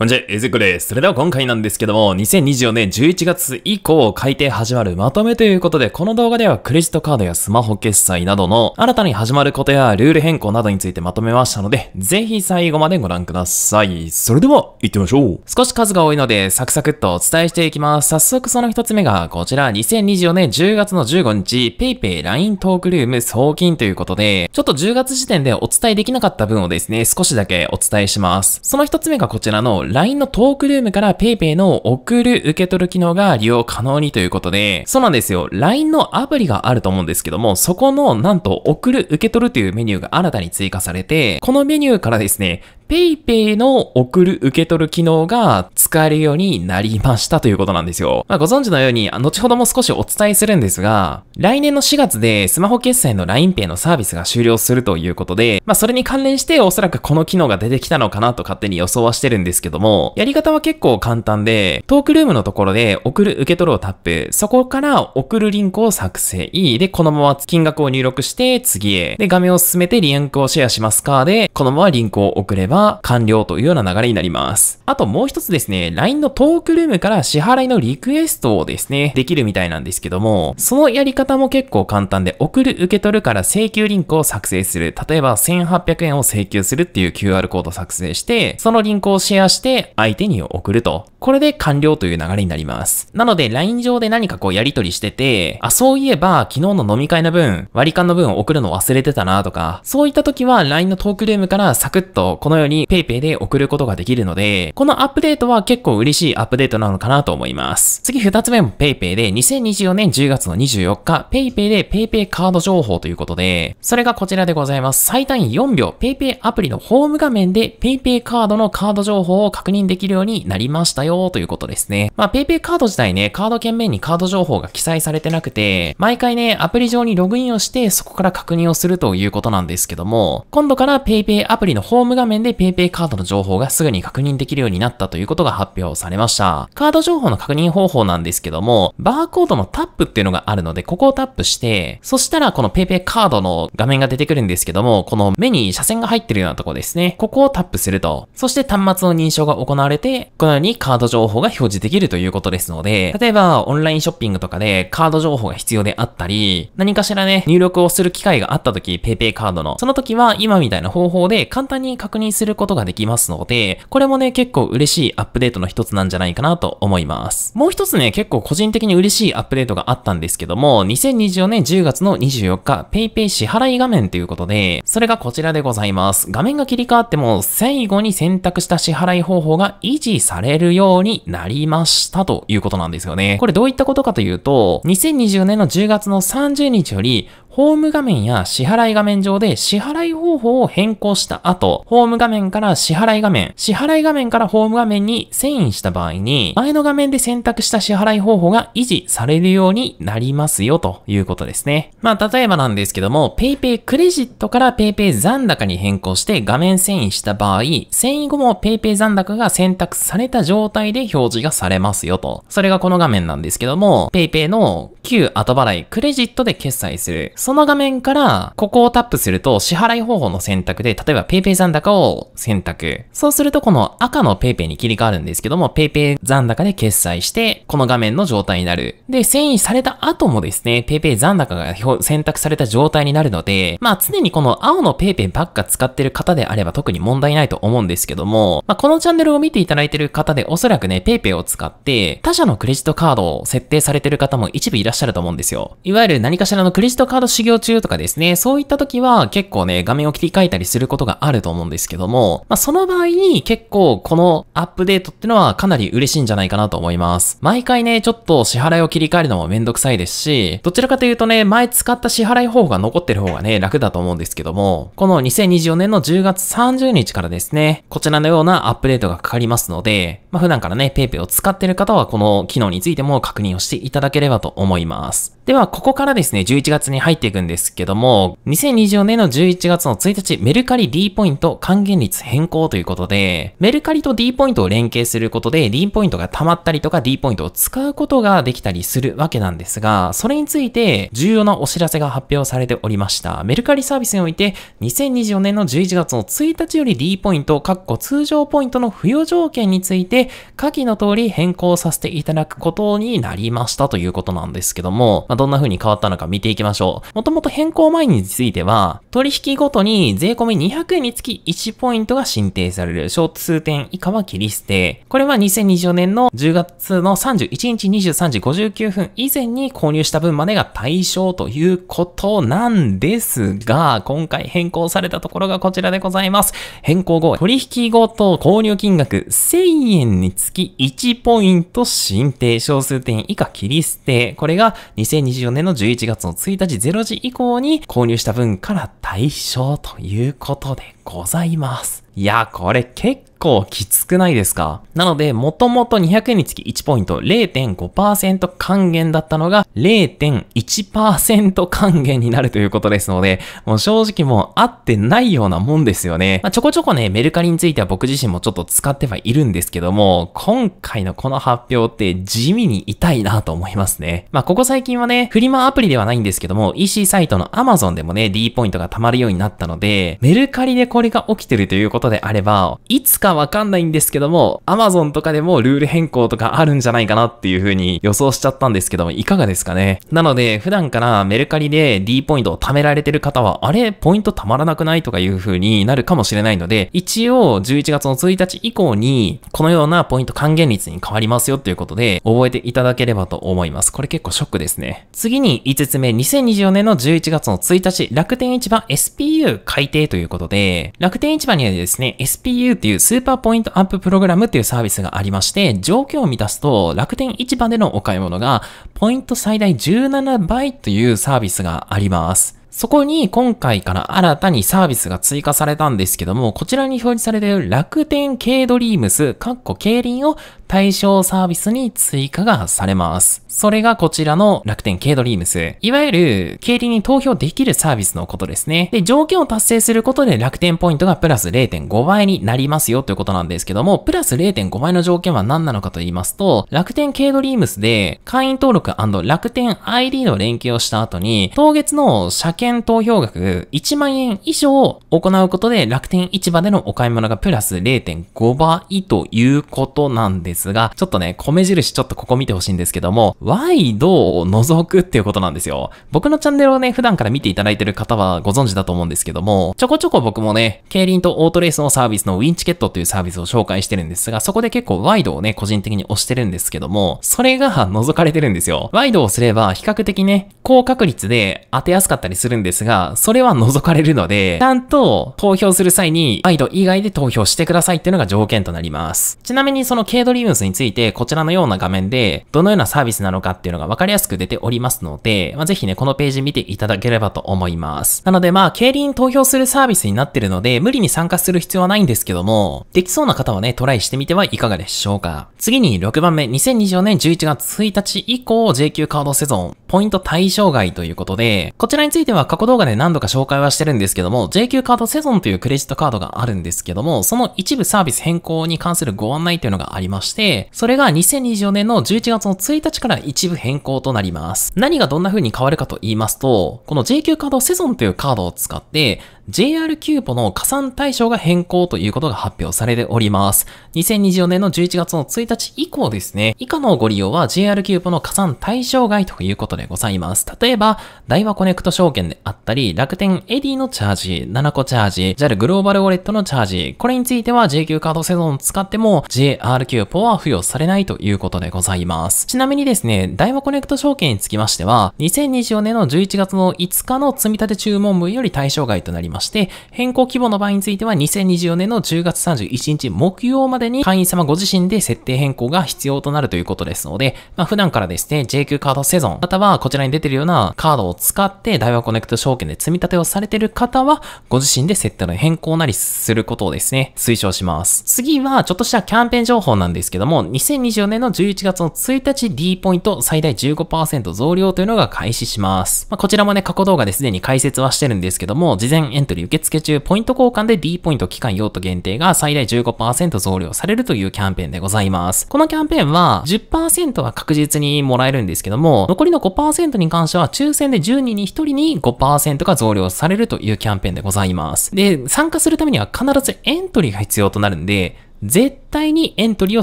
こんにちは、えずこです。それでは今回なんですけども、2024年11月以降、改定始まるまとめということで、この動画ではクレジットカードやスマホ決済などの新たに始まることやルール変更などについてまとめましたので、ぜひ最後までご覧ください。それでは、行ってみましょう。少し数が多いので、サクサクっとお伝えしていきます。早速その一つ目が、こちら、2024年10月の15日、PayPay LINE トークルーム送金ということで、ちょっと10月時点でお伝えできなかった分をですね、少しだけお伝えします。その一つ目がこちらの LINE のトークルームから PayPay の送る、受け取る機能が利用可能にということで、そうなんですよ。LINE のアプリがあると思うんですけども、そこのなんと送る、受け取るというメニューが新たに追加されて、このメニューからですね、PayPay の送る、受け取る機能が使えるようになりましたということなんですよ。まあ、ご存知のように、後ほども少しお伝えするんですが、来年の4月でスマホ決済の LINEPay のサービスが終了するということで、まあ、それに関連しておそらくこの機能が出てきたのかなと勝手に予想はしてるんですけども、やり方は結構簡単で、トークルームのところで送る、受け取るをタップ、そこから送るリンクを作成、で、このまま金額を入力して次へ、で、画面を進めてリンクをシェアしますかで、このままリンクを送れば、は完了というような流れになります。あともう一つですね、LINE のトークルームから支払いのリクエストをですね、できるみたいなんですけども、そのやり方も結構簡単で、送る、受け取るから請求リンクを作成する。例えば1800円を請求するっていう QR コード作成して、そのリンクをシェアして相手に送ると。これで完了という流れになります。なので LINE 上で何かこうやり取りしてて、あ、そういえば昨日の飲み会の分、割り勘の分を送るの忘れてたなとか、そういった時は LINE のトークルームからサクッとこのようにに PayPay で送ることができるので、このアップデートは結構嬉しいアップデートなのかなと思います。次2つ目も PayPay で2024年10月の24日、PayPay で PayPay カード情報ということで、それがこちらでございます。最短4秒 PayPay アプリのホーム画面で PayPay カードのカード情報を確認できるようになりましたよということですね。まあ PayPay カード自体ね、カード券面にカード情報が記載されてなくて、毎回ね、アプリ上にログインをしてそこから確認をするということなんですけども、今度から PayPay アプリのホーム画面で PayPay カードの情報がすぐに確認できるようになったということが発表されました。カード情報の確認方法なんですけども、バーコードのタップっていうのがあるので、ここをタップして、そしたらこの PayPay カードの画面が出てくるんですけども、この目に斜線が入ってるようなとこですね。ここをタップすると。そして端末の認証が行われて、このようにカード情報が表示できるということですので、例えばオンラインショッピングとかでカード情報が必要であったり、何かしらね、入力をする機会があった時、PayPay カードの、その時は今みたいな方法で簡単に確認するすることができますので、これもね、結構嬉しいアップデートの一つなんじゃないかなと思います。もう一つね、結構個人的に嬉しいアップデートがあったんですけども、2024年10月の24日、PayPay 支払い画面ということで、それがこちらでございます。画面が切り替わっても、最後に選択した支払い方法が維持されるようになりましたということなんですよね。これどういったことかというと、2020年の10月の30日より、ホーム画面や支払い画面上で支払い方法を変更した後、ホーム画面から支払い画面、支払い画面からホーム画面に遷移した場合に、前の画面で選択した支払い方法が維持されるようになりますよということですね。まあ、例えばなんですけども、PayPay クレジットから PayPay 残高に変更して画面遷移した場合、遷移後も PayPay 残高が選択された状態で表示がされますよと。それがこの画面なんですけども、PayPay の旧後払い、クレジットで決済する。その画面から、ここをタップすると支払い方法の選択で、例えば PayPay 残高を選択。そうするとこの赤の PayPay に切り替わるんですけども、PayPay 残高で決済して、この画面の状態になる。で、遷移された後もですね、PayPay 残高が選択された状態になるので、まあ常にこの青の PayPay ばっか使ってる方であれば特に問題ないと思うんですけども、まあこのチャンネルを見ていただいてる方でおそらくね、PayPay を使って、他社のクレジットカードを設定されてる方も一部いらっしゃると思うんですよ。いわゆる何かしらのクレジットカード修行中とかですね、そういった時は結構ね、画面を切り替えたりすることがあると思うんですけども、まあ、その場合に結構このアップデートってのはかなり嬉しいんじゃないかなと思います。毎回ね、ちょっと支払いを切り替えるのもめんどくさいですし、どちらかというとね、前使った支払い方法が残ってる方がね、楽だと思うんですけども、この2024年の10月30日からですね、こちらのようなアップデートがかかりますので、まあ、普段からね、PayPay を使ってる方はこの機能についても確認をしていただければと思います。では、ここからですね、11月に入っていくんですけども、2024年の11月の1日、メルカリ D ポイント還元率変更ということで、メルカリと D ポイントを連携することで、D ポイントが溜まったりとか、D ポイントを使うことができたりするわけなんですが、それについて、重要なお知らせが発表されておりました。メルカリサービスにおいて、2024年の11月の1日より D ポイント、括弧通常ポイントの付与条件について、下記の通り変更させていただくことになりましたということなんですけども、まどんな風に変わったのか見ていきましょう。もともと変更前については、取引ごとに税込み200円につき1ポイントが申請される。小数点以下は切り捨て。これは2024年の10月の31日23時59分以前に購入した分までが対象ということなんですが、今回変更されたところがこちらでございます。変更後、取引ごと購入金額1000円につき1ポイント申請小数点以下切り捨て。これが2024 2024年の11月の1日0時以降に購入した分から対象ということでございます。いや、これ結構きつくないですかなので、もともと200円につき1ポイント、0.5%還元だったのが0.1%還元になるということですので、もう正直もう合ってないようなもんですよね。まあ、ちょこちょこね、メルカリについては僕自身もちょっと使ってはいるんですけども、今回のこの発表って地味に痛いなと思いますね。まあ、ここ最近はね、フリマアプリではないんですけども、EC サイトの Amazon でもね、D ポイントが貯まるようになったので、メルカリでここりが起きてるということであれば、いつかわかんないんですけども、Amazon とかでもルール変更とかあるんじゃないかなっていう風に予想しちゃったんですけども、いかがですかね。なので、普段からメルカリで D ポイントを貯められてる方は、あれポイント貯まらなくないとかいう風になるかもしれないので、一応11月の1日以降に、このようなポイント還元率に変わりますよということで、覚えていただければと思います。これ結構ショックですね。次に5つ目、2024年の11月の1日、楽天市場 SPU 改定ということで、楽天市場にはですね、SPU っていうスーパーポイントアッププログラムっていうサービスがありまして、状況を満たすと、楽天市場でのお買い物が、ポイント最大17倍というサービスがあります。そこに今回から新たにサービスが追加されたんですけども、こちらに表示されている楽天 K ドリームス、カッコ K 輪を対象サービスに追加がされます。それがこちらの楽天 K ドリームス。いわゆる、競輪に投票できるサービスのことですね。で、条件を達成することで楽天ポイントがプラス0.5倍になりますよということなんですけども、プラス0.5倍の条件は何なのかと言いますと、楽天 K ドリームスで会員登録楽天 ID の連携をした後に、当月の借券投票額1万円以上を行うことで楽天市場でのお買い物がプラス0.5倍ということなんですが、ちょっとね、米印ちょっとここ見てほしいんですけども、ワイドを除くっていうことなんですよ。僕のチャンネルをね、普段から見ていただいてる方はご存知だと思うんですけども、ちょこちょこ僕もね、競輪とオートレースのサービスのウィンチケットっていうサービスを紹介してるんですが、そこで結構ワイドをね、個人的に推してるんですけども、それが除かれてるんですよ。ワイドをすれば比較的ね、高確率で当てやすかったりするるんですが、それは除かれるので、ちゃんと投票する際に、ワイド以外で投票してくださいっていうのが条件となります。ちなみにその K ドリームスについて、こちらのような画面で、どのようなサービスなのかっていうのが分かりやすく出ておりますので、まあ、ぜひね、このページ見ていただければと思います。なのでまあ、競輪に投票するサービスになってるので、無理に参加する必要はないんですけども、できそうな方はね、トライしてみてはいかがでしょうか。次に6番目、2024年11月1日以降、JQ カードセゾン、ポイント対象外ということで、こちらについてはは過去動画で何度か紹介はしてるんですけども、JQ カードセゾンというクレジットカードがあるんですけども、その一部サービス変更に関するご案内というのがありまして、それが2024年の11月の1日から一部変更となります。何がどんな風に変わるかと言いますと、この JQ カードセゾンというカードを使って、JR キューポの加算対象が変更ということが発表されております。2024年の11月の1日以降ですね、以下のご利用は JR キューポの加算対象外ということでございます。例えば、イワコネクト証券であったり、楽天エディのチャージ、7個チャージ、JAL グローバルウォレットのチャージ、これについては JQ カードセゾンを使っても JR キューポは付与されないということでございます。ちなみにですね、イワコネクト証券につきましては、2024年の11月の5日の積立注文分より対象外となります。まして、変更規模の場合については2024年の10月31日木曜までに会員様ご自身で設定変更が必要となるということですので、まあ、普段からですね、JQ カードセゾン、またはこちらに出てるようなカードを使ってダイワコネクト証券で積み立てをされてる方は、ご自身で設定の変更なりすることをですね、推奨します。次は、ちょっとしたキャンペーン情報なんですけども、2024年の11月の1日 D ポイント最大15%増量というのが開始します。まあ、こちらもね、過去動画ですでに解説はしてるんですけども、事前エントリー受付中、ポイント交換で D ポイント期間用途限定が最大15%増量されるというキャンペーンでございます。このキャンペーンは10%は確実にもらえるんですけども、残りの5%に関しては抽選で10人に1人に5%が増量されるというキャンペーンでございます。で、参加するためには必ずエントリーが必要となるんで、絶対にエントリーを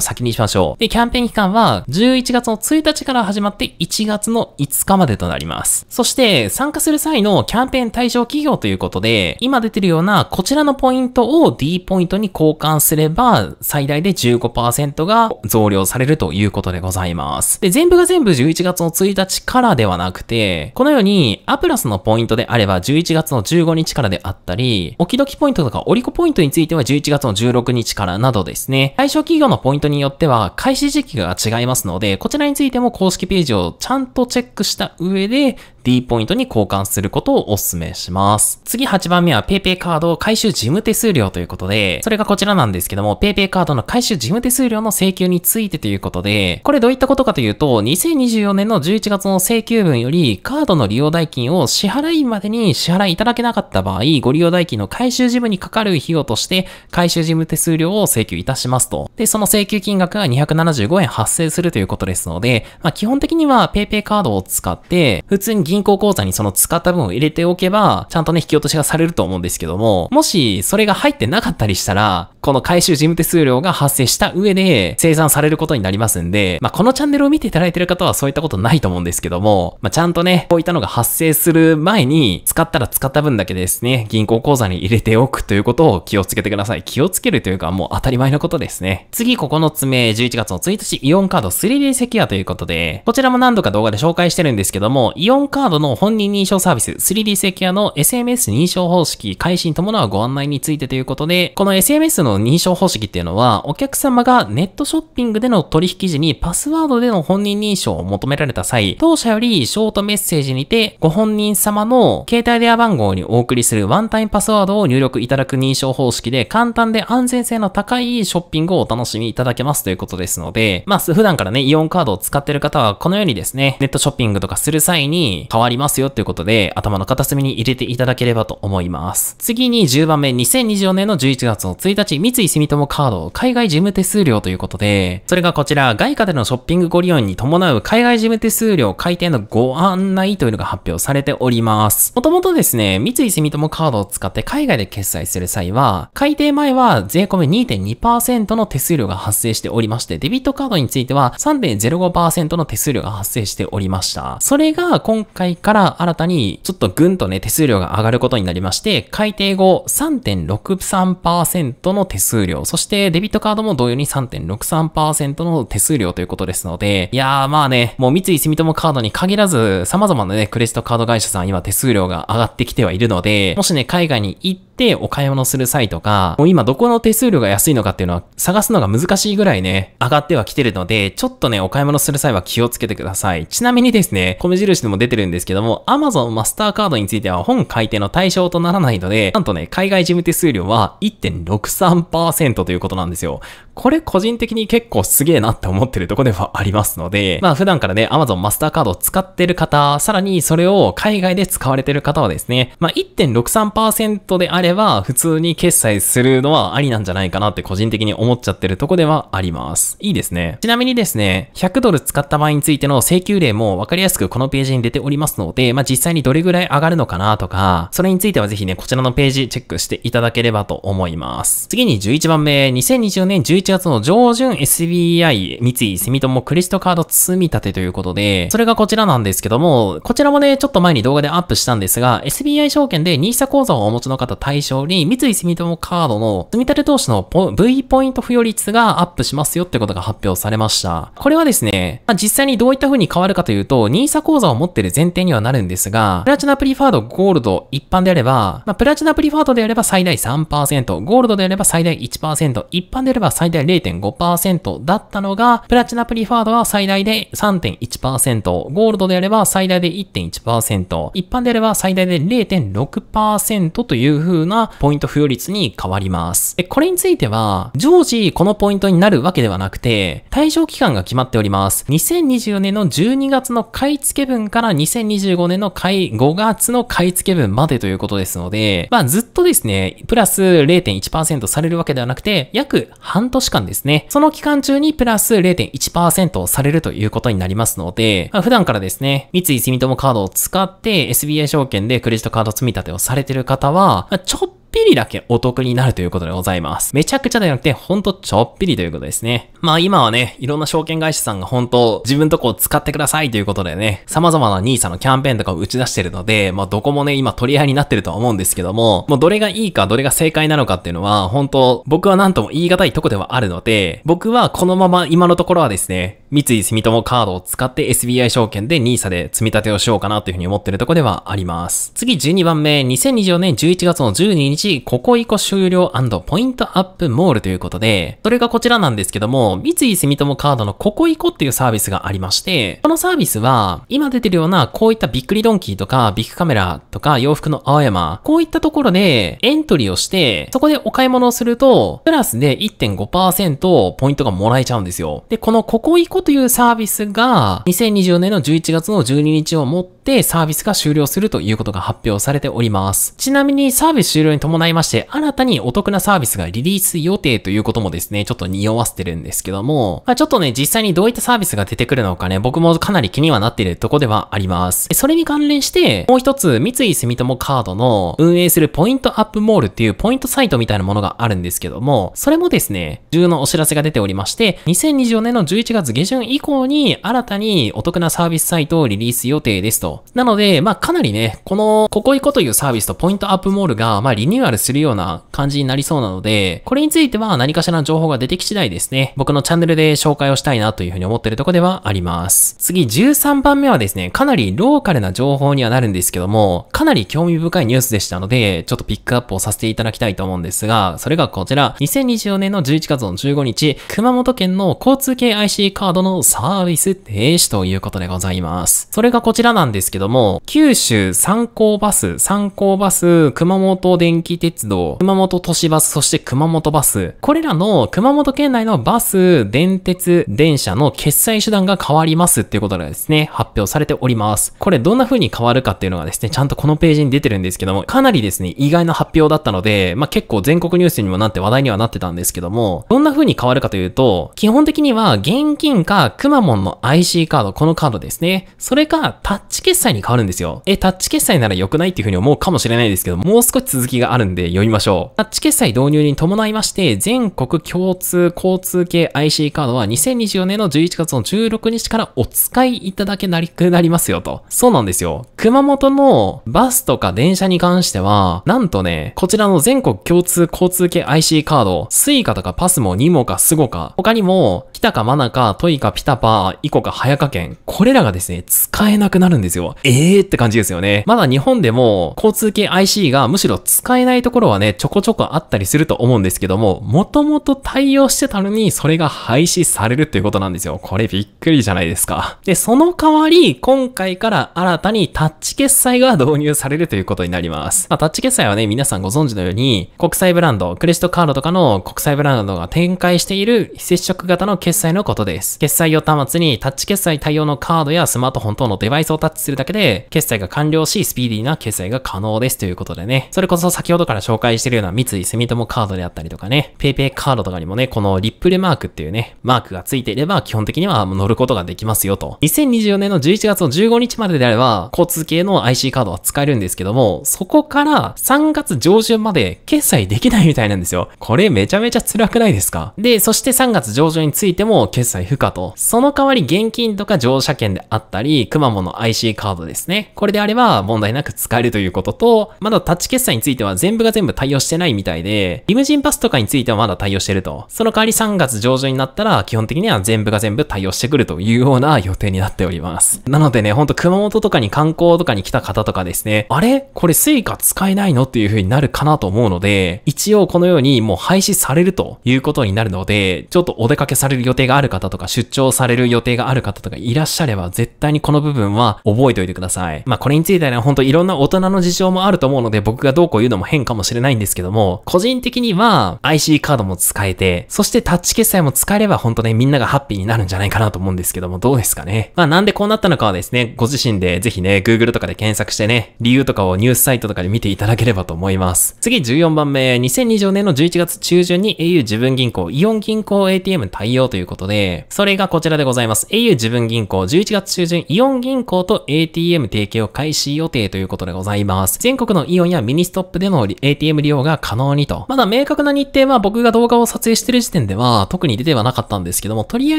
先にしましょう。で、キャンペーン期間は11月の1日から始まって1月の5日までとなります。そして参加する際のキャンペーン対象企業ということで、今出てるようなこちらのポイントを D ポイントに交換すれば最大で15%が増量されるということでございます。で、全部が全部11月の1日からではなくて、このようにアプラスのポイントであれば11月の15日からであったり、おき時ポイントとかオリコポイントについては11月の16日からなどですね。対象企業のポイントによっては開始時期が違いますので、こちらについても公式ページをちゃんとチェックした上で、D ポイントに交換することをお勧めします。次8番目は PayPay カード回収事務手数料ということで、それがこちらなんですけども、PayPay カードの回収事務手数料の請求についてということで、これどういったことかというと、2024年の11月の請求分より、カードの利用代金を支払いまでに支払いいただけなかった場合、ご利用代金の回収事務にかかる費用として、回収事務手数料を請求いたしますと。で、その請求金額が275円発生するということですので、まあ、基本的には PayPay カードを使って、普通に銀行口座にその使った分を入れておけば、ちゃんとね、引き落としがされると思うんですけども、もし、それが入ってなかったりしたら、この回収事務手数料が発生した上で、生産されることになりますんで、まあ、このチャンネルを見ていただいてる方はそういったことないと思うんですけども、まあ、ちゃんとね、こういったのが発生する前に、使ったら使った分だけですね、銀行口座に入れておくということを気をつけてください。気をつけるというか、もう当たり前のことですね。次、9つ目、11月の1日、イオンカード 3D セキュアということで、こちらも何度か動画で紹介してるんですけども、イオンカードカードの本人認証サービス 3D セキュアの SMS 認証方式開始に伴うご案内についてということで、この SMS の認証方式っていうのは、お客様がネットショッピングでの取引時にパスワードでの本人認証を求められた際、当社よりショートメッセージにて、ご本人様の携帯電話番号にお送りするワンタイムパスワードを入力いただく認証方式で、簡単で安全性の高いショッピングをお楽しみいただけますということですので、まあ、普段からね、イオンカードを使ってる方は、このようにですね、ネットショッピングとかする際に、変わりますよということで、頭の片隅に入れていただければと思います。次に10番目、2024年の11月の1日、三井住友カード、海外事務手数料ということで、それがこちら、外貨でのショッピングご利用に伴う海外事務手数料改定のご案内というのが発表されております。もともとですね、三井住友カードを使って海外で決済する際は、改定前は税込み2.2%の手数料が発生しておりまして、デビットカードについては3.05%の手数料が発生しておりました。それが今回回から新たにちょっとぐんとね、手数料が上がることになりまして、改定後3.63%の手数料、そしてデビットカードも同様に3.63%の手数料ということですので、いやーまあね、もう三井住友カードに限らず様々なね、クレジットカード会社さん今手数料が上がってきてはいるので、もしね、海外に行ってってお買い物する際とか、もう今どこの手数料が安いのかっていうのは探すのが難しいぐらいね、上がっては来てるので、ちょっとね、お買い物する際は気をつけてください。ちなみにですね、米印でも出てるんですけども、Amazon マスターカードについては本改定の対象とならないので、なんとね、海外事務手数料は1.63%ということなんですよ。これ個人的に結構すげえなって思ってるとこではありますので、まあ普段からね、Amazon マスターカードを使ってる方、さらにそれを海外で使われてる方はですね、まあ1.63%であれば普通に決済するのはありなんじゃないかなって個人的に思っちゃってるとこではあります。いいですね。ちなみにですね、100ドル使った場合についての請求例もわかりやすくこのページに出ておりますので、まあ実際にどれぐらい上がるのかなとか、それについてはぜひね、こちらのページチェックしていただければと思います。次に11番目、2020年11 11月の上旬 SBI 三井住友クリストカード積立ということで、それがこちらなんですけども、こちらもね、ちょっと前に動画でアップしたんですが、SBI 証券で NISA 口座をお持ちの方対象に、三井住友カードの積立投資の V ポイント付与率がアップしますよってことが発表されました。これはですね、まあ、実際にどういった風に変わるかというと、NISA 口座を持ってる前提にはなるんですが、プラチナプリファードゴールド一般であれば、まあ、プラチナプリファードであれば最大3%、ゴールドであれば最大1%、一般であれば最大体0.5%だったのが、プラチナプリファードは最大で3.1%、ゴールドであれば最大で1.1%、一般であれば最大で0.6%という風なポイント付与率に変わります。これについては、常時このポイントになるわけではなくて、対象期間が決まっております。2024年の12月の買い付け分から2025年の買い、5月の買い付け分までということですので、まあずっとですね、プラス0.1%されるわけではなくて、約半年年間ですね。その期間中にプラス0.1%されるということになりますので、まあ、普段からですね、三井住友カードを使って SBA 証券でクレジットカード積み立てをされてる方は、まあ、ちょっぴりだけお得になるということでございます。めちゃくちゃではなくて、ほんとちょっぴりということですね。まあ今はね、いろんな証券会社さんが本当自分とこを使ってくださいということでね、様々な NISA のキャンペーンとかを打ち出してるので、まあどこもね、今取り合いになってるとは思うんですけども、もうどれがいいかどれが正解なのかっていうのは、本当僕はなんとも言い難いとこではあるので、僕はこのまま今のところはですね、三井住友カードを使って SBI 証券で NISA で積み立てをしようかなというふうに思っているところではあります。次12番目、2024年11月の12日、ココイコ終了ポイントアップモールということで、それがこちらなんですけども、三井住友カードのココイコっていうサービスがありまして、このサービスは、今出てるようなこういったびっくりドンキーとか、ビッグカメラとか、洋服の青山、こういったところでエントリーをして、そこでお買い物をすると、プラスで1.5%ポイントがもらえちゃうんですよ。で、このココイココというサービスが、2024年の11月の12日をもってサービスが終了するということが発表されております。ちなみにサービス終了に伴いまして、新たにお得なサービスがリリース予定ということもですね、ちょっと匂わせてるんですけども、まあ、ちょっとね、実際にどういったサービスが出てくるのかね、僕もかなり気にはなっているとこではあります。それに関連して、もう一つ、三井住友カードの運営するポイントアップモールっていうポイントサイトみたいなものがあるんですけども、それもですね、重要なお知らせが出ておりまして、2024年の11月下旬以降に新たにお得なサービスサイトをリリース予定ですと。なので、まあかなりね、このココイコというサービスとポイントアップモールが、まあリニューアルするような感じになりそうなので、これについては何かしらの情報が出てき次第ですね、僕のチャンネルで紹介をしたいなというふうに思ってるとこではあります。次、13番目はですね、かなりローカルな情報にはなるんですけども、かなり興味深いニュースでしたので、ちょっとピックアップをさせていただきたいと思うんですが、それがこちら、2024年の11月の15日、熊本県の交通系 IC カードどのサービス停止ということでございます。それがこちらなんですけども、九州三高バス、三高バス、熊本電気鉄道、熊本都市バス、そして熊本バス。これらの熊本県内のバス、電鉄、電車の決済手段が変わりますっていうことがですね、発表されております。これどんな風に変わるかっていうのがですね、ちゃんとこのページに出てるんですけども、かなりですね、意外な発表だったので、まあ、結構全国ニュースにもなって話題にはなってたんですけども、どんな風に変わるかというと、基本的には現金か、くまモンの IC カード、このカードですね。それか、タッチ決済に変わるんですよ。え、タッチ決済なら良くないっていう風に思うかもしれないですけど、もう少し続きがあるんで読みましょう。タッチ決済導入に伴いまして、全国共通交通系 IC カードは2024年の11月の16日からお使いいただけなりくなりますよと。そうなんですよ。熊本のバスとか電車に関しては、なんとね、こちらの全国共通交通系 IC カード、スイカとかパスもニモかスゴか、他にも、たかマナか、トイカ、ピタパ、イコカ、ハヤ券、これらがですね、使えなくなるんですよ。えーって感じですよね。まだ日本でも交通系 IC がむしろ使えないところはね、ちょこちょこあったりすると思うんですけども、もともと対応してたのに、それが廃止されるっていうことなんですよ。これびっくりじゃないですか。で、その代わり、今回から新たにタッチ決済が導入されるということになります。まあ、タッチ決済はね、皆さんご存知のように、国際ブランド、クレジットカードとかの国際ブランドが展開している非接触型の決済のことです。決済用端末にタッチ決済対応のカードやスマートフォン等のデバイスをタッチするだけで、決済が完了し、スピーディーな決済が可能ですということでね。それこそ先ほどから紹介してるような三井住友カードであったりとかね、PayPay カードとかにもね、このリップルマークっていうね、マークがついていれば、基本的には乗ることができますよと。2024年の11月の15日までであれば、交通系の IC カードは使えるんですけども、そこから3月上旬まで決済できないみたいなんですよ。これめちゃめちゃ辛くないですかで、そして3月上旬についても決済不可とと。その代わり現金とか乗車券であったり、くまモの IC カードですね。これであれば問題なく使えるということと、まだタッチ決済については全部が全部対応してないみたいで、リムジンパスとかについてはまだ対応してると。その代わり3月上旬になったら、基本的には全部が全部対応してくるというような予定になっております。なのでね、ほんと熊本とかに観光とかに来た方とかですね、あれこれスイカ使えないのっていう風になるかなと思うので、一応このようにもう廃止されるということになるので、ちょっとお出かけされる予定がある方とか、出張される予定がある方とかいらっしゃれば、絶対にこの部分は覚えておいてください。まあ、これについてはね、ほんといろんな大人の事情もあると思うので、僕がどうこう言うのも変かもしれないんですけども、個人的には IC カードも使えて、そしてタッチ決済も使えれば、ほんとね、みんながハッピーになるんじゃないかなと思うんですけども、どうですかね。まあ、なんでこうなったのかはですね、ご自身でぜひね、Google とかで検索してね、理由とかをニュースサイトとかで見ていただければと思います。次14番目、2024年の11月中旬に au 自分銀行、イオン銀行 ATM 対応ということで、それがこちらでございます。au 自分銀行11月中旬、イオン銀行と ATM 提携を開始予定ということでございます。全国のイオンやミニストップでの ATM 利用が可能にと。まだ明確な日程は僕が動画を撮影してる時点では特に出てはなかったんですけども、とりあ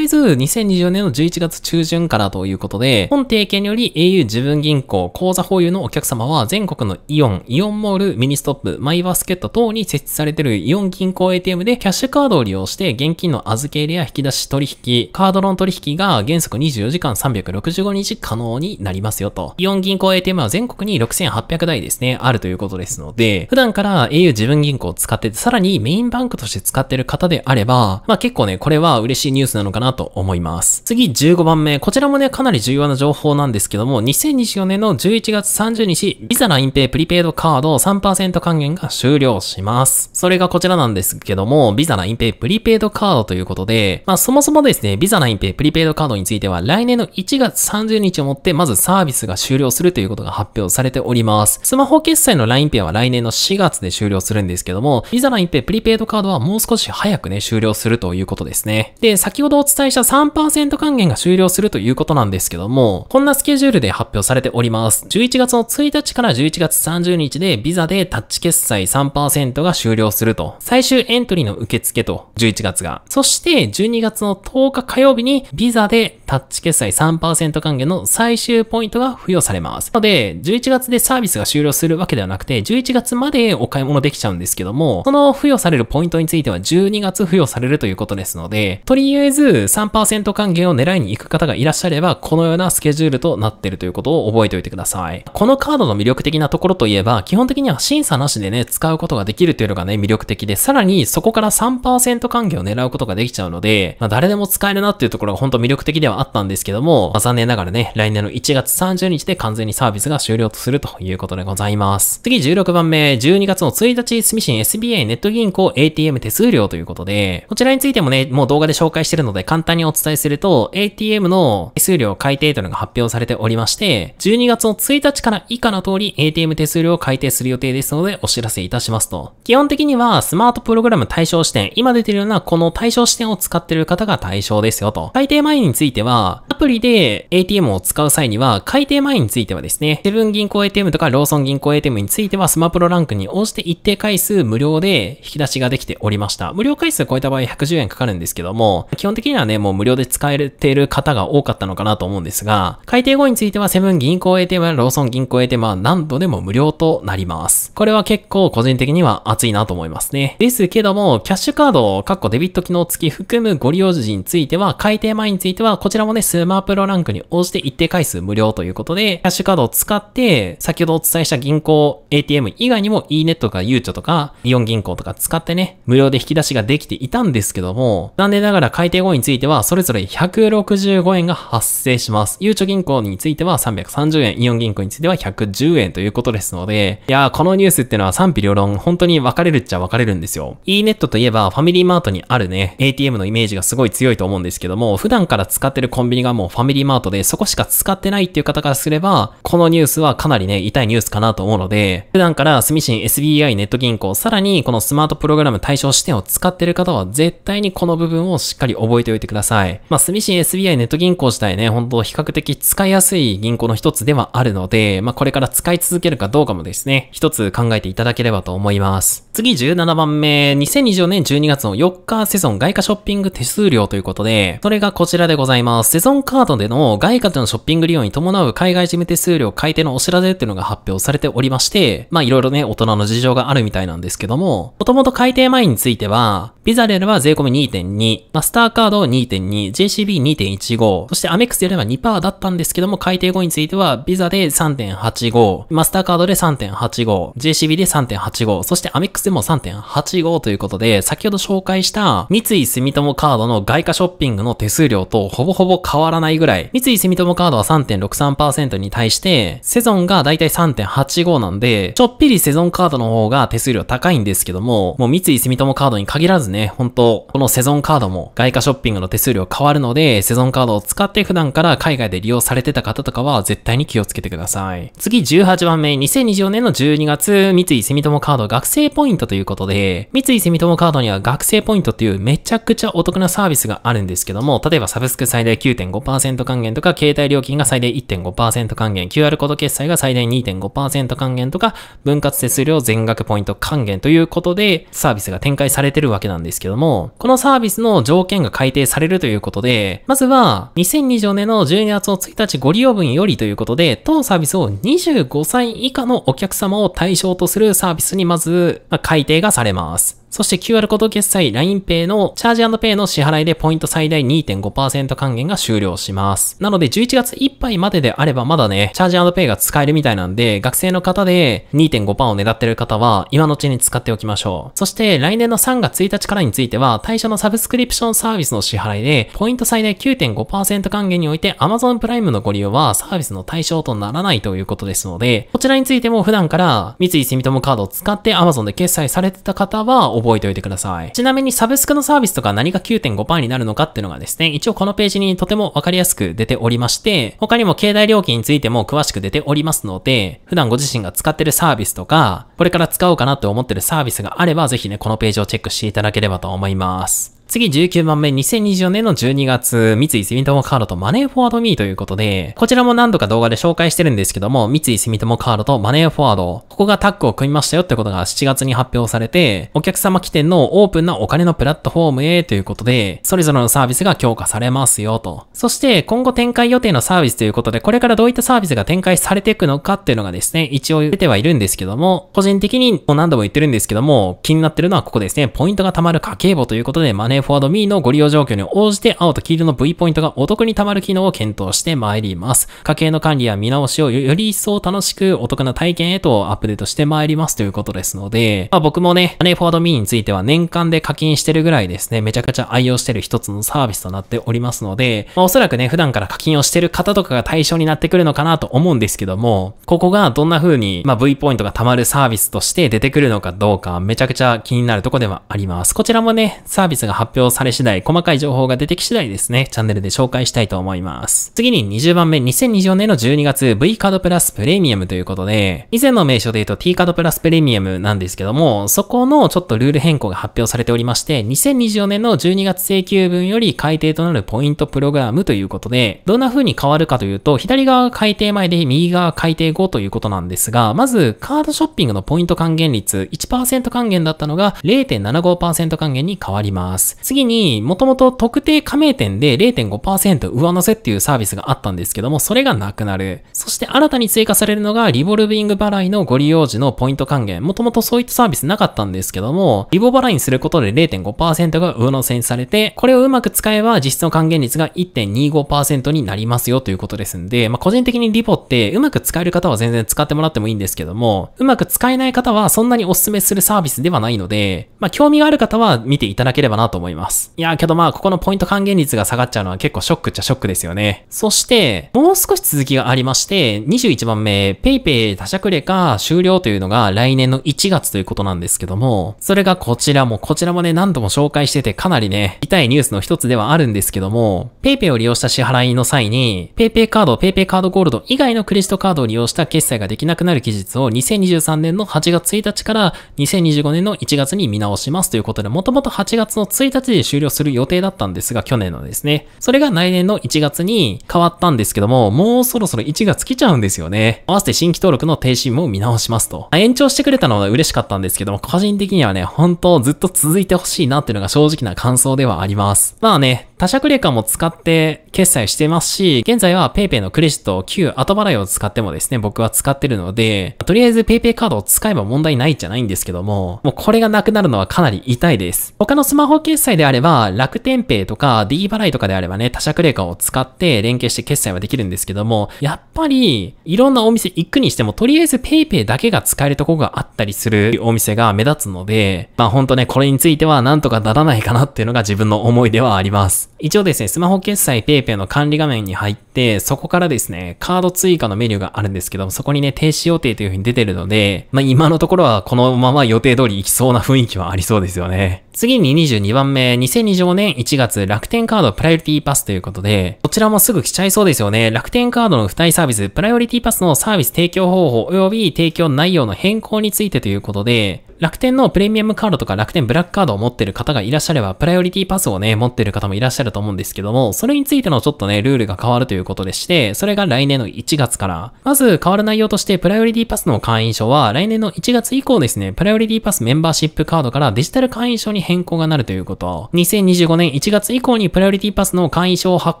えず2020年の11月中旬からということで、本提携により au 自分銀行、口座保有のお客様は全国のイオン、イオンモール、ミニストップ、マイバスケット等に設置されているイオン銀行 ATM でキャッシュカードを利用して現金の預け入れや引き出し取引、カードローン取引が原則24時間365日可能になりますよと。イオン銀行 ATM は全国に6800台ですね、あるということですので、普段から au 自分銀行を使ってて、さらにメインバンクとして使ってる方であれば、まあ結構ね、これは嬉しいニュースなのかなと思います。次15番目、こちらもね、かなり重要な情報なんですけども、2024年の11月30日、ビザラインペイプリペイドカード3%還元が終了します。それがこちらなんですけども、ビザラインペイプリペイドカードということで、まあそもそもですね、ビザザナインペイプリペイドカードについては来年の1月30日をもってまずサービスが終了するということが発表されております。スマホ決済の LINE ペイは来年の4月で終了するんですけども、ビザ l i n ペイプリペイドカードはもう少し早くね、終了するということですね。で、先ほどお伝えした3%還元が終了するということなんですけども、こんなスケジュールで発表されております。11月の1日から11月30日でビザでタッチ決済3%が終了すると。最終エントリーの受付と、11月が。そして、12月の10日火火曜日にビザでタッチ決済3%還元の最終ポイントが付与されます。ので、11月でサービスが終了するわけではなくて、11月までお買い物できちゃうんですけども、その付与されるポイントについては12月付与されるということですので、とりあえず3%還元を狙いに行く方がいらっしゃれば、このようなスケジュールとなってるということを覚えておいてください。このカードの魅力的なところといえば、基本的には審査なしでね、使うことができるというのがね、魅力的で、さらにそこから3%還元を狙うことができちゃうので、まあ、誰でも使えるななっていうところが本当魅力的ではあったんですけども、まあ、残念ながらね、来年の1月30日で完全にサービスが終了とするということでございます。次16番目、12月の1日、住信 SBA ネット銀行 ATM 手数料ということで、こちらについてもね、もう動画で紹介してるので簡単にお伝えすると、ATM の手数料改定というのが発表されておりまして、12月の1日から以下の通り ATM 手数料を改定する予定ですのでお知らせいたしますと。基本的にはスマートプログラム対象視点、今出てるようなこの対象視点を使ってる方が対象ですですよと。改定前については、アプリで ATM を使う際には、改定前についてはですね、セブン銀行 ATM とかローソン銀行 ATM については、スマプロランクに応じて一定回数無料で引き出しができておりました。無料回数を超えた場合110円かかるんですけども、基本的にはね、もう無料で使えている方が多かったのかなと思うんですが、改定後については、セブン銀行 ATM やローソン銀行 ATM は何度でも無料となります。これは結構個人的には熱いなと思いますね。ですけども、キャッシュカード、括弧デビット機能付き含むご利用時については、改定前については、こちらもね、スマープロランクに応じて一定回数無料ということで、キャッシュカードを使って、先ほどお伝えした銀行 ATM 以外にも e ネットとかゆうちょとか、イオン銀行とか使ってね、無料で引き出しができていたんですけども、残念ながら改定後については、それぞれ165円が発生します。ゆうちょ銀行については330円、イオン銀行については110円ということですので、いやー、このニュースってのは賛否両論、本当に分かれるっちゃ分かれるんですよ。e ネットといえば、ファミリーマートにあるね、ATM のイメージがすごい強いと思うんですですけども、普段から使ってるコンビニがもうファミリーマートで、そこしか使ってないっていう方からすれば、このニュースはかなりね、痛いニュースかなと思うので、普段からスミシン SBI ネット銀行、さらにこのスマートプログラム対象視点を使ってる方は、絶対にこの部分をしっかり覚えておいてください。まあ、スミシン SBI ネット銀行自体ね、本当比較的使いやすい銀行の一つではあるので、まあ、これから使い続けるかどうかもですね、一つ考えていただければと思います。次17番目、2024年12月の4日セゾン外貨ショッピング手数料ということで、それがこちらでございます。セゾンカードでの外貨でのショッピング利用に伴う海外事務手数料改定のお知らせっていうのが発表されておりまして、まあいろいろね、大人の事情があるみたいなんですけども、もともと改定前については、ビザであれば税込み2.2、マスターカード2.2、JCB2.15、そしてアメックスであれば2%だったんですけども、改定後については、ビザで3.85、マスターカードで3.85、JCB で3.85、そしてアメックスでも3.85ということで、先ほど紹介した三井住友カードの外貨ショッピングングの手数料とほぼほぼ変わらないぐらい、三井住友カードは3.63%に対して、セゾンがだいたい3.85なんで、ちょっぴりセゾンカードの方が手数料高いんですけども、もう三井住友カードに限らずね、本当このセゾンカードも外貨ショッピングの手数料変わるので、セゾンカードを使って普段から海外で利用されてた方とかは絶対に気をつけてください。次18番目、2024年の12月、三井住友カード学生ポイントということで、三井住友カードには学生ポイントっていうめちゃくちゃお得なサービスがあるんですですけども、例えばサブスク最大9.5%還元とか、携帯料金が最大1.5%還元、QR コード決済が最大2.5%還元とか、分割手数料全額ポイント還元ということで、サービスが展開されてるわけなんですけども、このサービスの条件が改定されるということで、まずは、2024年の12月の1日ご利用分よりということで、当サービスを25歳以下のお客様を対象とするサービスにまず、ま改定がされます。そして QR コード決済 LINEPay のチャージペイの支払いでポイント最大2.5%還元が終了します。なので11月いっぱいまでであればまだね、チャージペイが使えるみたいなんで、学生の方で2.5%を狙ってる方は今のうちに使っておきましょう。そして来年の3月1日からについては、対象のサブスクリプションサービスの支払いで、ポイント最大9.5%還元において Amazon プライムのご利用はサービスの対象とならないということですので、こちらについても普段から三井住友カードを使って Amazon で決済されてた方は覚えておいてください。ちなみにサブスクのサービスとか何が9.5%になるのかっていうのがですね、一応このページにとてもわかりやすく出ておりまして、他にも携帯料金についても詳しく出ておりますので、普段ご自身が使ってるサービスとか、これから使おうかなって思ってるサービスがあれば、ぜひね、このページをチェックしていただければと思います。次19番目、2024年の12月、三井住友カードとマネーフォワードミーということで、こちらも何度か動画で紹介してるんですけども、三井住友カードとマネーフォワード、ここがタッグを組みましたよってことが7月に発表されて、お客様起点のオープンなお金のプラットフォームへということで、それぞれのサービスが強化されますよと。そして今後展開予定のサービスということで、これからどういったサービスが展開されていくのかっていうのがですね、一応出てはいるんですけども、個人的にもう何度も言ってるんですけども、気になってるのはここですね、ポイントが貯まる家計簿ということで、マネーー、フォワード Me のご利用状況に応じて青と黄色の V ポイントがお得に貯まる機能を検討してまいります。家計の管理や見直しをより一層楽しくお得な体験へとアップデートしてまいりますということですので、まあ、僕もね、マネーフォワード Me については年間で課金してるぐらいですね、めちゃくちゃ愛用してる一つのサービスとなっておりますので、まあ、おそらくね、普段から課金をしてる方とかが対象になってくるのかなと思うんですけども、ここがどんな風に、まあ、V ポイントが貯まるサービスとして出てくるのかどうか、めちゃくちゃ気になるとこではあります。こちらもね、サービスが発発表され次第、細かい情報が出てき次第ですね、チャンネルで紹介したいと思います。次に20番目、2024年の12月、V カードプラスプレミアムということで、以前の名称で言うと T カードプラスプレミアムなんですけども、そこのちょっとルール変更が発表されておりまして、2024年の12月請求分より改定となるポイントプログラムということで、どんな風に変わるかというと、左側が改定前で右側が改定後ということなんですが、まずカードショッピングのポイント還元率1%還元だったのが0.75%還元に変わります。次に、もともと特定加盟店で0.5%上乗せっていうサービスがあったんですけども、それがなくなる。そして新たに追加されるのが、リボルビング払いのご利用時のポイント還元。もともとそういったサービスなかったんですけども、リボ払いにすることで0.5%が上乗せにされて、これをうまく使えば実質の還元率が1.25%になりますよということですんで、まあ、個人的にリボってうまく使える方は全然使ってもらってもいいんですけども、うまく使えない方はそんなにお勧めするサービスではないので、まあ、興味がある方は見ていただければなと思います。います。いやーけどまあ、ここのポイント還元率が下がっちゃうのは結構ショックっちゃショックですよね。そして、もう少し続きがありまして、21番目、PayPay 他社クレカ終了というのが来年の1月ということなんですけども、それがこちらも、こちらもね、何度も紹介しててかなりね、痛いニュースの一つではあるんですけども、PayPay を利用した支払いの際に、PayPay カード、PayPay カードゴールド以外のクレジットカードを利用した決済ができなくなる期日を2023年の8月1日から2025年の1月に見直しますということで、もともと8月の1日日で終了する予定だったんですが、去年のですね。それが来年の1月に変わったんですけども、もうそろそろ1月来ちゃうんですよね。合わせて新規登録の停止も見直しますと。延長してくれたのは嬉しかったんですけども、個人的にはね、本当ずっと続いてほしいなっていうのが正直な感想ではあります。まあね、他社クレカも使って決済してますし、現在は PayPay のクレジット、旧後払いを使ってもですね、僕は使ってるので、とりあえず PayPay カードを使えば問題ないじゃないんですけども、もうこれがなくなるのはかなり痛いです。他のスマホ決済であれば、楽天ペイとか D 払いとかであればね、他社クレカを使って連携して決済はできるんですけども、やっぱり、いろんなお店行くにしても、とりあえず PayPay だけが使えるとこがあったりするお店が目立つので、まあほんとね、これについてはなんとかならないかなっていうのが自分の思いではあります。一応ですね、スマホ決済 PayPay の管理画面に入っ、そこからですね、カード追加のメニューがあるんですけども、そこにね、停止予定という風に出てるので、まあ、今のところはこのまま予定通り行きそうな雰囲気はありそうですよね。次に22番目、2025年1月楽天カードプライオリティパスということで、こちらもすぐ来ちゃいそうですよね。楽天カードの付帯サービス、プライオリティパスのサービス提供方法及び提供内容の変更についてということで、楽天のプレミアムカードとか楽天ブラックカードを持ってる方がいらっしゃれば、プライオリティパスをね、持ってる方もいらっしゃると思うんですけども、それについてのちょっとね、ルールが変わるということことでして、それが来年の1月から。まず変わる内容として、プライオリティパスの会員証は、来年の1月以降ですね、プライオリティパスメンバーシップカードからデジタル会員証に変更がなるということ。2025年1月以降にプライオリティパスの会員証を発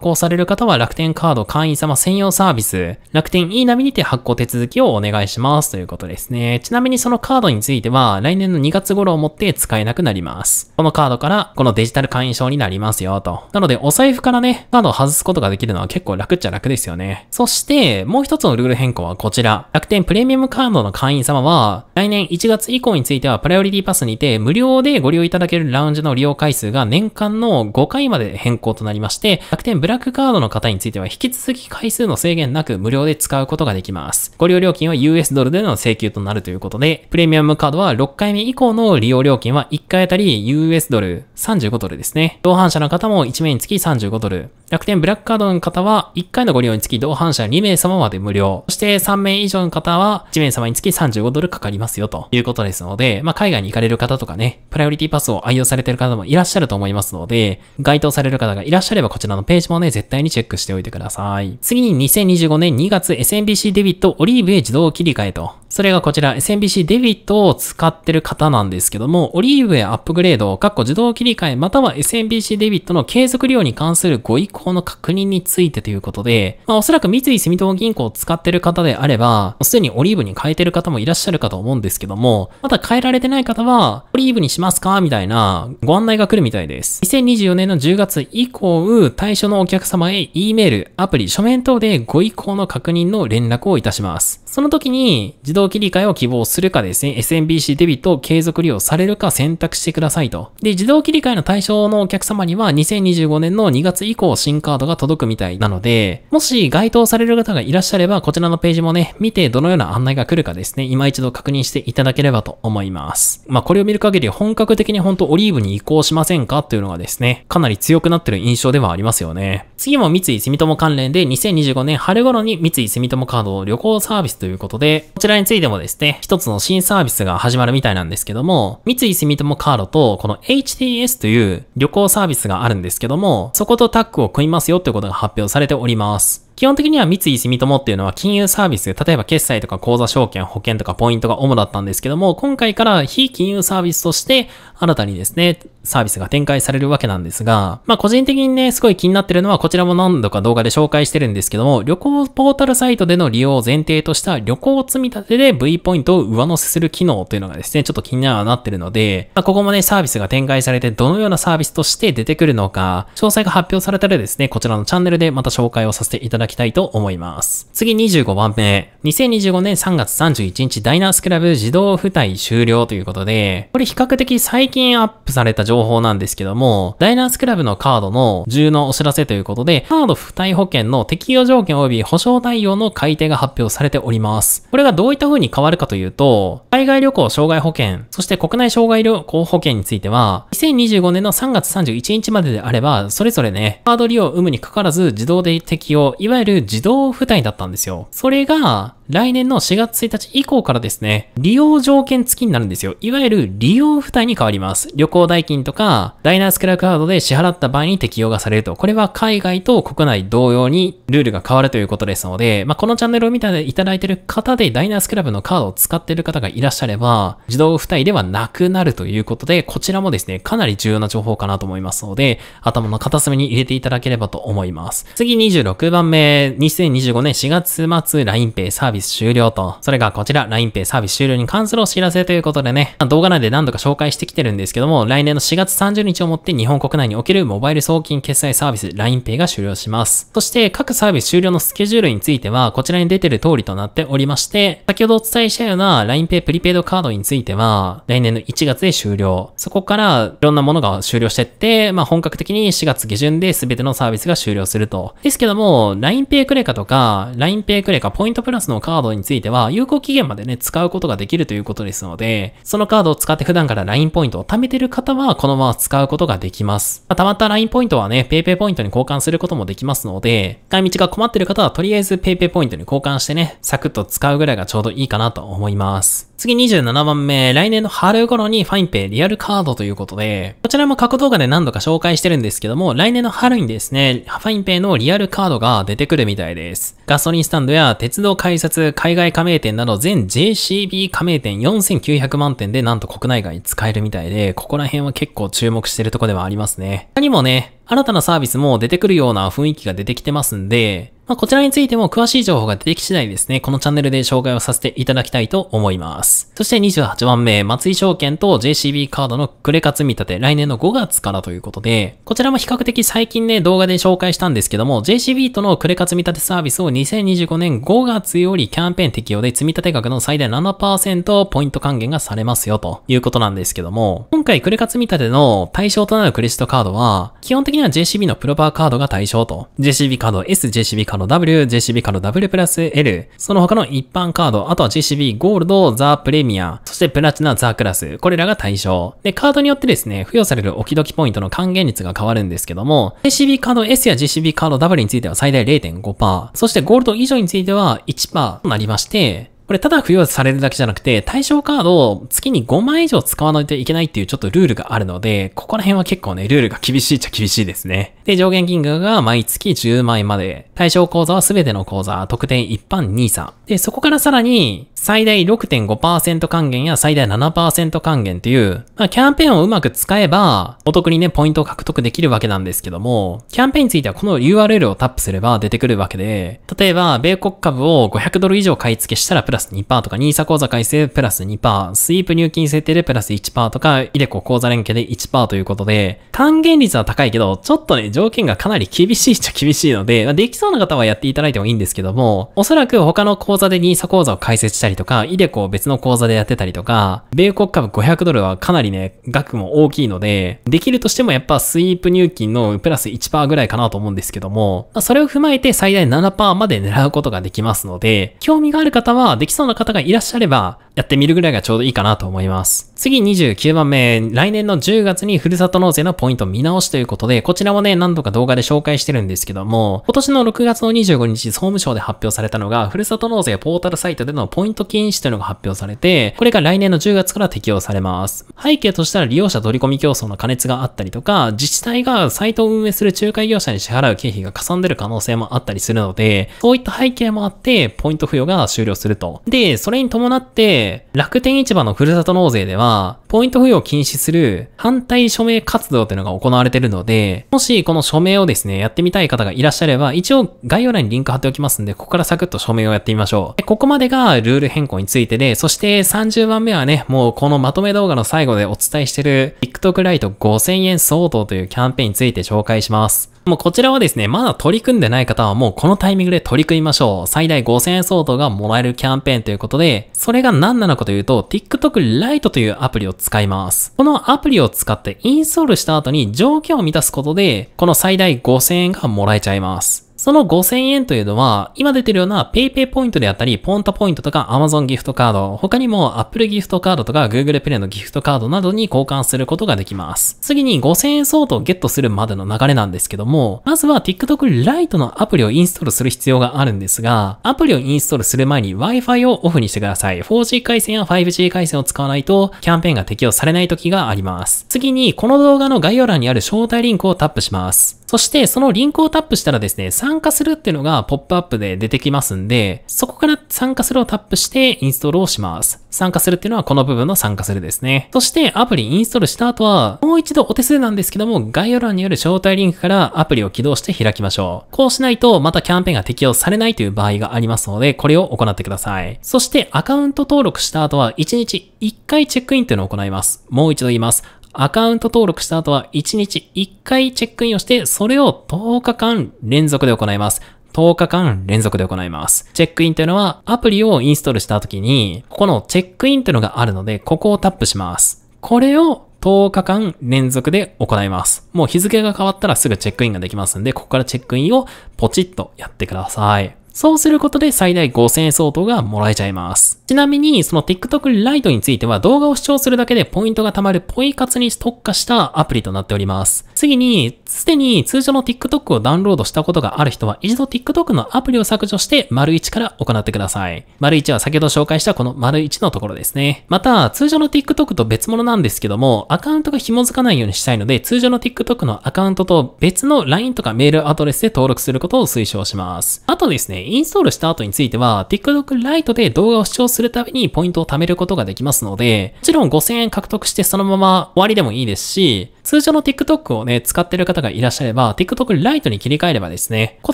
行される方は、楽天カード会員様専用サービス、楽天 e ナビにて発行手続きをお願いしますということですね。ちなみにそのカードについては、来年の2月頃をもって使えなくなります。このカードから、このデジタル会員証になりますよと。なので、お財布からね、カードを外すことができるのは結構楽っちゃ楽ですよね。そして、もう一つのルール変更はこちら。楽天プレミアムカードの会員様は、来年1月以降についてはプライオリティパスにて無料でご利用いただけるラウンジの利用回数が年間の5回まで変更となりまして、楽天ブラックカードの方については引き続き回数の制限なく無料で使うことができます。ご利用料金は US ドルでの請求となるということで、プレミアムカードは6回目以降の利用料金は1回あたり US ドル35ドルですね。同伴者の方も1名につき35ドル。楽天ブラックカードの方は、1回のご利用につき同伴者2名様まで無料。そして3名以上の方は、1名様につき35ドルかかりますよ、ということですので、まあ、海外に行かれる方とかね、プライオリティパスを愛用されてる方もいらっしゃると思いますので、該当される方がいらっしゃれば、こちらのページもね、絶対にチェックしておいてください。次に2025年2月 SMBC デビットオリーブへ自動切り替えとそれがこちら SMBC デビットを使ってる方なんですけども、オリーブへアップグレード、各個自動切り替え、または SMBC デビットの継続利用に関するご意向の確認についてということで、まあおそらく三井住友銀行を使ってる方であれば、すでにオリーブに変えてる方もいらっしゃるかと思うんですけども、まだ変えられてない方は、オリーブにしますかみたいなご案内が来るみたいです。2024年の10月以降、対象のお客様へ E メール、アプリ、書面等でご意向の確認の連絡をいたします。その時に、自動動切り替えを希望するかですね、SMBC デビットを継続利用されるか選択してくださいと。で、自動切り替えの対象のお客様には2025年の2月以降新カードが届くみたいなので、もし該当される方がいらっしゃれば、こちらのページもね、見てどのような案内が来るかですね、今一度確認していただければと思います。まあ、これを見る限り本格的に本当オリーブに移行しませんかというのがですね、かなり強くなってる印象ではありますよね。次も三井住友関連で2025年春頃に三井住友カード旅行サービスということで、こちらについてもですね、一つの新サービスが始まるみたいなんですけども、三井住友カードとこの HTS という旅行サービスがあるんですけども、そことタッグを組みますよってことが発表されております。基本的には三井住友っていうのは金融サービス、例えば決済とか口座証券、保険とかポイントが主だったんですけども、今回から非金融サービスとして新たにですね、サービスが展開されるわけなんですが、まあ個人的にね、すごい気になってるのはこちらも何度か動画で紹介してるんですけども、旅行ポータルサイトでの利用を前提とした旅行積み立てで V ポイントを上乗せする機能というのがですね、ちょっと気にはなってるので、まあここもね、サービスが展開されてどのようなサービスとして出てくるのか、詳細が発表されたらですね、こちらのチャンネルでまた紹介をさせていただききたいと思います。次25番目。2025年3月31日、ダイナースクラブ自動付帯終了ということで、これ比較的最近アップされた情報なんですけども、ダイナースクラブのカードの10のお知らせということで、カード付帯保険の適用条件及び保証対応の改定が発表されております。これがどういった風に変わるかというと、海外旅行障害保険、そして国内障害旅行保険については、2025年の3月31日までであれば、それぞれね、カード利用有無にかかわらず自動で適用、いわゆるわゆる自動付帯だったんですよ。それが、来年の4月1日以降からですね、利用条件付きになるんですよ。いわゆる利用付帯に変わります。旅行代金とか、ダイナースクラブカードで支払った場合に適用がされると。これは海外と国内同様にルールが変わるということですので、まあ、このチャンネルを見ていただいている方でダイナースクラブのカードを使っている方がいらっしゃれば、自動付帯ではなくなるということで、こちらもですね、かなり重要な情報かなと思いますので、頭の片隅に入れていただければと思います。次26番目、2025年4月末 LINEPay サービスス終了と、それがこちら LINEPay サービス終了に関するお知らせということでね、動画内で何度か紹介してきてるんですけども、来年の4月30日をもって日本国内におけるモバイル送金決済サービス LINEPay が終了します。そして各サービス終了のスケジュールについては、こちらに出てる通りとなっておりまして、先ほどお伝えしたような LINEPay プリペイドカードについては、来年の1月で終了。そこから、いろんなものが終了してって、まあ本格的に4月下旬で全てのサービスが終了すると。ですけども、LINEPay クレカとか、LINEPay クレカポイントプラスのカードカードについては有効期限までね、使うことができるということですので、そのカードを使って普段から LINE ポイントを貯めてる方は、このまま使うことができます。まあ、まった LINE ポイントはね、PayPay ポイントに交換することもできますので、使い道が困ってる方は、とりあえず PayPay ポイントに交換してね、サクッと使うぐらいがちょうどいいかなと思います。次27番目、来年の春頃にファインペイリアルカードということで、こちらも過去動画で何度か紹介してるんですけども、来年の春にですね、ファインペイのリアルカードが出てくるみたいです。ガソリンスタンドや鉄道改札、海外加盟店など全 JCB 加盟店4900万点でなんと国内外使えるみたいで、ここら辺は結構注目してるとこではありますね。他にもね、新たなサービスも出てくるような雰囲気が出てきてますんで、まあ、こちらについても詳しい情報が出てき次第ですね、このチャンネルで紹介をさせていただきたいと思います。そして28番目、松井証券と JCB カードのクレカ積み立て、来年の5月からということで、こちらも比較的最近ね、動画で紹介したんですけども、JCB とのクレカ積み立てサービスを2025年5月よりキャンペーン適用で積み立て額の最大7%ポイント還元がされますよということなんですけども、今回クレカ積み立ての対象となるクレジットカードは、基本的にには JCB のプロパーカードが対象と。JCB カード S、JCB カード W、JCB カード W プラス L。その他の一般カード、あとは JCB ゴールド、ザ・プレミア、そしてプラチナ、ザ・クラス。これらが対象。で、カードによってですね、付与される置き時ポイントの還元率が変わるんですけども、JCB カード S や JCB カード W については最大0.5%。そしてゴールド以上については1%となりまして、これただ付与されるだけじゃなくて、対象カードを月に5枚以上使わないといけないっていうちょっとルールがあるので、ここら辺は結構ね、ルールが厳しいっちゃ厳しいですね。で、上限金額が毎月10枚まで、対象口座は全ての口座、特典一般 NISA。で、そこからさらに、最大6.5%還元や最大7%還元という、まあ、キャンペーンをうまく使えば、お得にね、ポイントを獲得できるわけなんですけども、キャンペーンについてはこの URL をタップすれば出てくるわけで、例えば、米国株を500ドル以上買い付けしたらプラスス2%とか、NISA 口座改正プラス2%、スイープ入金設定でプラス1%とか、イデコ口座連携で1%ということで、還元率は高いけど、ちょっとね、条件がかなり厳しいっちゃ厳しいので、できそうな方はやっていただいてもいいんですけども、おそらく他の口座で NISA 口座を開設したりとか、イデコを別の口座でやってたりとか、米国株500ドルはかなりね、額も大きいので、できるとしてもやっぱスイープ入金のプラス1%ぐらいかなと思うんですけども、それを踏まえて最大7%まで狙うことができますので、興味がある方はでききそうな方がいらっしゃれば、やってみるぐらいがちょうどいいかなと思います。次29番目、来年の10月にふるさと納税のポイント見直しということで、こちらもね、何度か動画で紹介してるんですけども、今年の6月の25日、総務省で発表されたのが、ふるさと納税ポータルサイトでのポイント禁止というのが発表されて、これが来年の10月から適用されます。背景としたら利用者取り込み競争の加熱があったりとか、自治体がサイトを運営する仲介業者に支払う経費がかさんでる可能性もあったりするので、そういった背景もあって、ポイント付与が終了すると。で、それに伴って、楽天市場のふるさと納税では、ポイント付与を禁止する反対署名活動というのが行われているので、もしこの署名をですね、やってみたい方がいらっしゃれば、一応概要欄にリンク貼っておきますんで、ここからサクッと署名をやってみましょう。ここまでがルール変更についてで、そして30番目はね、もうこのまとめ動画の最後でお伝えしてる TikTok ライト5000円相当というキャンペーンについて紹介します。もうこちらはですね、まだ取り組んでない方はもうこのタイミングで取り組みましょう。最大5000円相当がもらえるキャンペーンということで、それが何何なのかというと、TikTok Lite というアプリを使います。このアプリを使ってインストールした後に条件を満たすことで、この最大5000円がもらえちゃいます。その5000円というのは、今出てるような PayPay ポイントであったり、ポンタポイントとか Amazon ギフトカード、他にも Apple ギフトカードとか Google Play のギフトカードなどに交換することができます。次に5000円相当ゲットするまでの流れなんですけども、まずは TikTok Lite のアプリをインストールする必要があるんですが、アプリをインストールする前に Wi-Fi をオフにしてください。4G 回線や 5G 回線を使わないと、キャンペーンが適用されない時があります。次に、この動画の概要欄にある招待リンクをタップします。そしてそのリンクをタップしたらですね、参加するっていうのがポップアップで出てきますんで、そこから参加するをタップしてインストールをします。参加するっていうのはこの部分の参加するですね。そしてアプリインストールした後は、もう一度お手数なんですけども、概要欄にある招待リンクからアプリを起動して開きましょう。こうしないとまたキャンペーンが適用されないという場合がありますので、これを行ってください。そしてアカウント登録した後は1日1回チェックインというのを行います。もう一度言います。アカウント登録した後は1日1回チェックインをして、それを10日間連続で行います。10日間連続で行います。チェックインというのはアプリをインストールした時に、ここのチェックインというのがあるので、ここをタップします。これを10日間連続で行います。もう日付が変わったらすぐチェックインができますんで、ここからチェックインをポチッとやってください。そうすることで最大5000円相当がもらえちゃいます。ちなみに、その TikTok ライトについては動画を視聴するだけでポイントが貯まるポイ活に特化したアプリとなっております。次に、すでに通常の TikTok をダウンロードしたことがある人は、一度 TikTok のアプリを削除して、丸1から行ってください。丸1は先ほど紹介したこの丸1のところですね。また、通常の TikTok と別物なんですけども、アカウントが紐づかないようにしたいので、通常の TikTok のアカウントと別の LINE とかメールアドレスで登録することを推奨します。あとですね、インストールした後については、TikTok Lite で動画を視聴するたびにポイントを貯めることができますので、もちろん5000円獲得してそのまま終わりでもいいですし、通常の TikTok をね、ね、使ってる方がいらっしゃれば、TikTok ライトに切り替えればですね、コ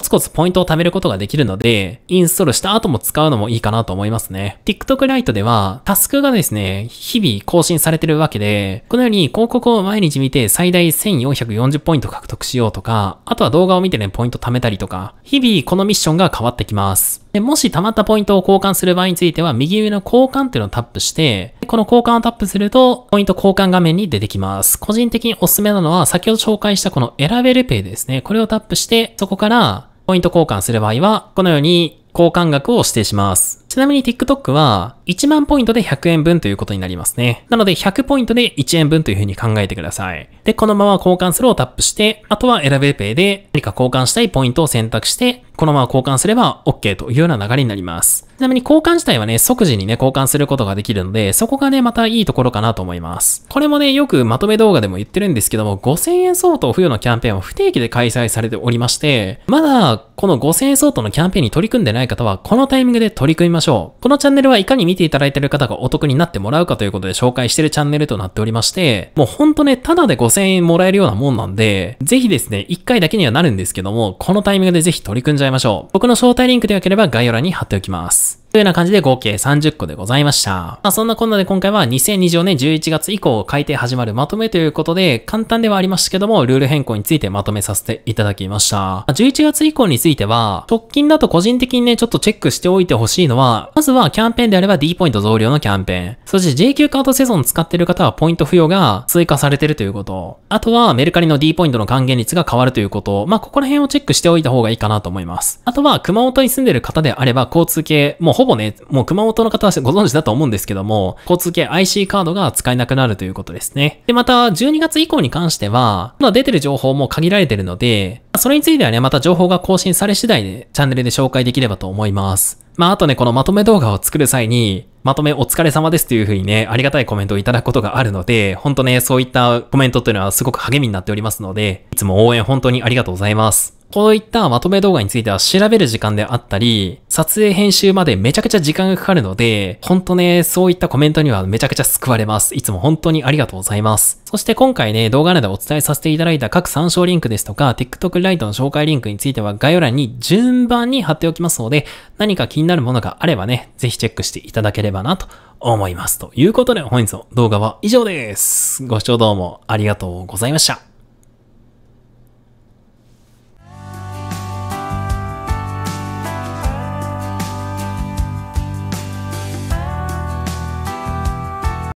ツコツポイントを貯めることができるので、インストールした後も使うのもいいかなと思いますね。TikTok ライトでは、タスクがですね、日々更新されてるわけで、このように広告を毎日見て最大1440ポイント獲得しようとか、あとは動画を見てね、ポイント貯めたりとか、日々このミッションが変わってきます。で、もし溜まったポイントを交換する場合については、右上の交換っていうのをタップして、この交換をタップすると、ポイント交換画面に出てきます。個人的におすすめなのは、先ほど紹介したこの選べるペイですね。これをタップして、そこから、ポイント交換する場合は、このように交換額を指定します。ちなみに TikTok は1万ポイントで100円分ということになりますね。なので100ポイントで1円分というふうに考えてください。で、このまま交換するをタップして、あとは選べるペイで何か交換したいポイントを選択して、このまま交換すれば OK というような流れになります。ちなみに交換自体はね、即時にね、交換することができるので、そこがね、またいいところかなと思います。これもね、よくまとめ動画でも言ってるんですけども、5000円相当与のキャンペーンは不定期で開催されておりまして、まだ、この5000円相当のキャンペーンに取り組んでない方は、このタイミングで取り組みましょう。このチャンネルはいかに見ていただいている方がお得になってもらうかということで紹介してるチャンネルとなっておりまして、もうほんとね、ただで5000円もらえるようなもんなんで、ぜひですね、1回だけにはなるんですけども、このタイミングでぜひ取り組んじゃいましょう。僕の招待リンクでよければ概要欄に貼っておきます。というような感じで合計30個でございました。まあ、そんなこんなで今回は2024年11月以降改定始まるまとめということで、簡単ではありましたけども、ルール変更についてまとめさせていただきました。まあ、11月以降については、直近だと個人的にね、ちょっとチェックしておいてほしいのは、まずはキャンペーンであれば D ポイント増量のキャンペーン。そして JQ カードセゾン使ってる方はポイント付与が追加されてるということ。あとはメルカリの D ポイントの還元率が変わるということ。まあ、ここら辺をチェックしておいた方がいいかなと思います。あとは熊本に住んでる方であれば交通系、もうほぼほぼね、もう熊本の方はご存知だと思うんですけども、交通系 IC カードが使えなくなるということですね。で、また、12月以降に関しては、まだ出てる情報も限られてるので、それについてはね、また情報が更新され次第で、チャンネルで紹介できればと思います。まあ、あとね、このまとめ動画を作る際に、まとめお疲れ様ですというふうにね、ありがたいコメントをいただくことがあるので、ほんとね、そういったコメントというのはすごく励みになっておりますので、いつも応援本当にありがとうございます。こういったまとめ動画については調べる時間であったり、撮影編集までめちゃくちゃ時間がかかるので、ほんとね、そういったコメントにはめちゃくちゃ救われます。いつも本当にありがとうございます。そして今回ね、動画内でお伝えさせていただいた各参照リンクですとか、TikTok ライトの紹介リンクについては概要欄に順番に貼っておきますので、何か気になるものがあればね、ぜひチェックしていただければなと思います。ということで本日の動画は以上です。ご視聴どうもありがとうございました。